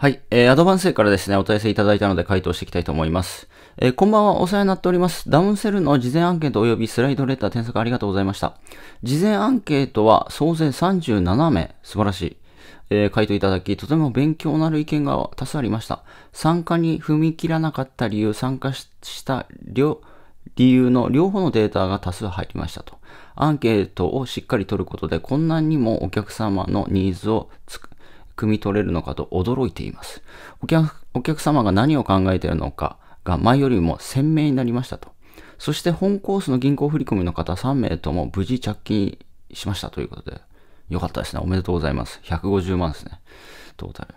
はい、えー、アドバンスからですね、お問い合わせいただいたので回答していきたいと思います。えー、こんばんは、お世話になっております。ダウンセルの事前アンケート及びスライドレター添削ありがとうございました。事前アンケートは総勢37名、素晴らしい。えー、回答いただき、とても勉強なる意見が多数ありました。参加に踏み切らなかった理由、参加した両、理由の両方のデータが多数入りましたと。アンケートをしっかり取ることで、こんなにもお客様のニーズをつく汲み取れるのかと驚いています。お客お客様が何を考えているのかが前よりも鮮明になりましたと。そして本コースの銀行振込の方3名とも無事着金しましたということで、よかったですね。おめでとうございます。150万ですね。トータル。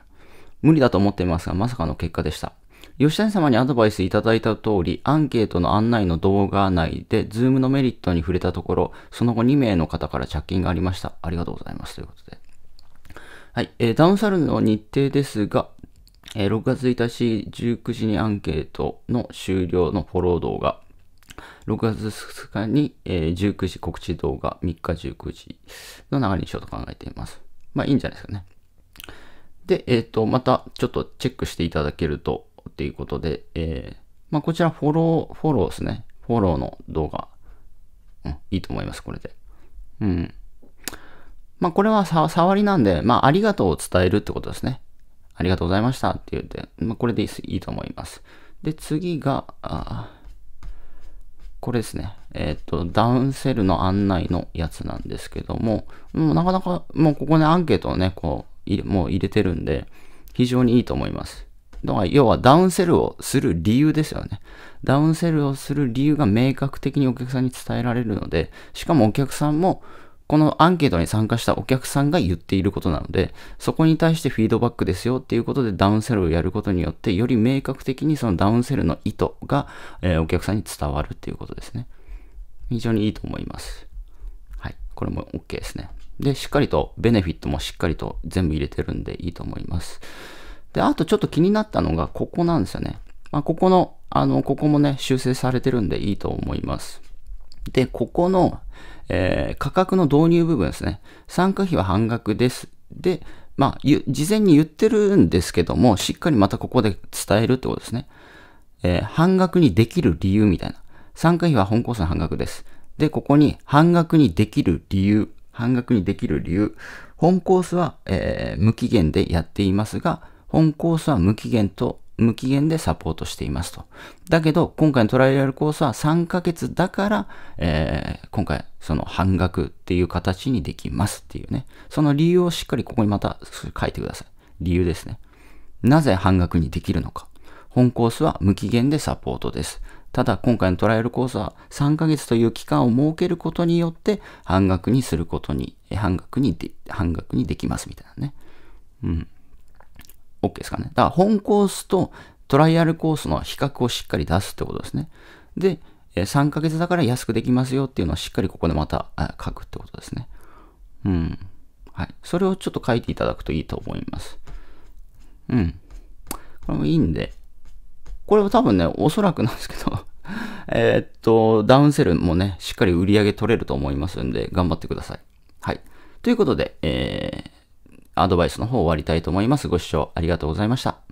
無理だと思っていますが、まさかの結果でした。吉谷様にアドバイスいただいた通り、アンケートの案内の動画内で、ズームのメリットに触れたところ、その後2名の方から着金がありました。ありがとうございます。ということで。はい、えー、ダウンサルの日程ですが、えー、6月1日19時にアンケートの終了のフォロー動画、6月2日に、えー、19時告知動画、3日19時の流れにしようと考えています。まあいいんじゃないですかね。で、えっ、ー、と、またちょっとチェックしていただけるとっていうことで、えー、まあこちらフォロー、フォローですね。フォローの動画。うん、いいと思います、これで。うん。まあ、これは触りなんで、まあ、ありがとうを伝えるってことですね。ありがとうございましたって言って、まあ、これでいいと思います。で、次が、これですね。えっ、ー、と、ダウンセルの案内のやつなんですけども、もなかなか、もうここね、アンケートをね、こう、もう入れてるんで、非常にいいと思います。だから要はダウンセルをする理由ですよね。ダウンセルをする理由が明確的にお客さんに伝えられるので、しかもお客さんもこのアンケートに参加したお客さんが言っていることなので、そこに対してフィードバックですよっていうことでダウンセルをやることによって、より明確的にそのダウンセルの意図が、えー、お客さんに伝わるっていうことですね。非常にいいと思います。はい。これも OK ですね。で、しっかりと、ベネフィットもしっかりと全部入れてるんでいいと思います。で、あとちょっと気になったのが、ここなんですよね。まあ、ここの、あの、ここもね、修正されてるんでいいと思います。で、ここの、えー、価格の導入部分ですね。参加費は半額です。で、まあ、事前に言ってるんですけども、しっかりまたここで伝えるってことですね。えー、半額にできる理由みたいな。参加費は本コースの半額です。で、ここに半額にできる理由、半額にできる理由。本コースは、えー、無期限でやっていますが、本コースは無期限と無期限でサポートしていますと。だけど、今回のトライアルコースは3ヶ月だから、えー、今回その半額っていう形にできますっていうね。その理由をしっかりここにまた書いてください。理由ですね。なぜ半額にできるのか。本コースは無期限でサポートです。ただ、今回のトライアルコースは3ヶ月という期間を設けることによって半額にすることに、半額にで、半額にできますみたいなね。うん。OK ですかね。だから本コースとトライアルコースの比較をしっかり出すってことですね。で、3ヶ月だから安くできますよっていうのはしっかりここでまた書くってことですね。うん。はい。それをちょっと書いていただくといいと思います。うん。これもいいんで。これは多分ね、おそらくなんですけど えっと、ダウンセルもね、しっかり売り上げ取れると思いますんで、頑張ってください。はい。ということで、えー、アドバイスの方終わりたいと思います。ご視聴ありがとうございました。